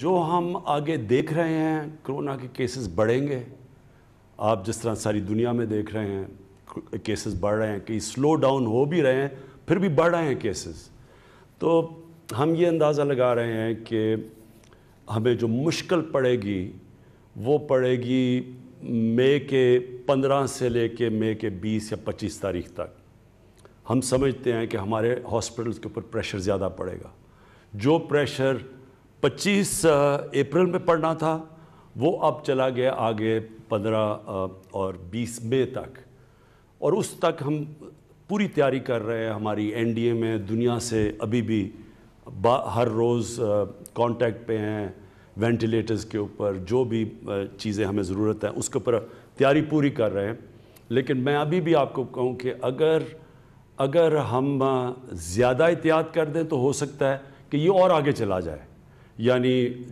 जो हम आगे देख रहे हैं कोरोना के केसेस बढ़ेंगे आप जिस तरह सारी दुनिया में देख रहे हैं केसेस बढ़ रहे हैं कहीं स्लो डाउन हो भी रहे हैं फिर भी बढ़ रहे हैं केसेस तो हम ये अंदाज़ा लगा रहे हैं कि हमें जो मुश्किल पड़ेगी वो पड़ेगी मई के पंद्रह से ले कर मई के बीस या पच्चीस तारीख तक हम समझते हैं कि हमारे हॉस्पिटल्स के ऊपर प्रेशर ज़्यादा पड़ेगा जो प्रेशर 25 अप्रैल में पढ़ना था वो अब चला गया आगे 15 और 20 मई तक और उस तक हम पूरी तैयारी कर रहे हैं हमारी एनडीए में दुनिया से अभी भी हर रोज़ कांटेक्ट पे हैं वेंटिलेटर्स के ऊपर जो भी चीज़ें हमें ज़रूरत है उसके ऊपर तैयारी पूरी कर रहे हैं लेकिन मैं अभी भी आपको कहूँ कि अगर अगर हम ज़्यादा एहतियात कर दें तो हो सकता है कि ये और आगे चला जाए यानी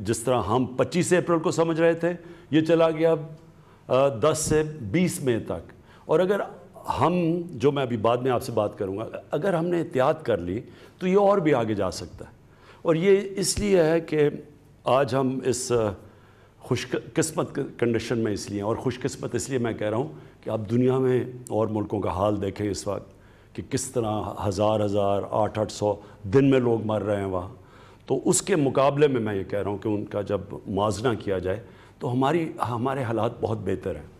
जिस तरह हम 25 अप्रैल को समझ रहे थे ये चला गया अब दस से 20 मई तक और अगर हम जो मैं अभी बाद में आपसे बात करूंगा अगर हमने एहतियात कर ली तो ये और भी आगे जा सकता है और ये इसलिए है कि आज हम इस खुशकस्मत कंडीशन में इसलिए और खुशकस्मत इसलिए मैं कह रहा हूँ कि आप दुनिया में और मुल्कों का हाल देखें इस वक्त कि किस तरह हज़ार हज़ार आठ आठ सौ दिन में लोग मर रहे हैं वहाँ तो उसके मुकाबले में मैं ये कह रहा हूँ कि उनका जब मुआजना किया जाए तो हमारी हमारे हालात बहुत बेहतर हैं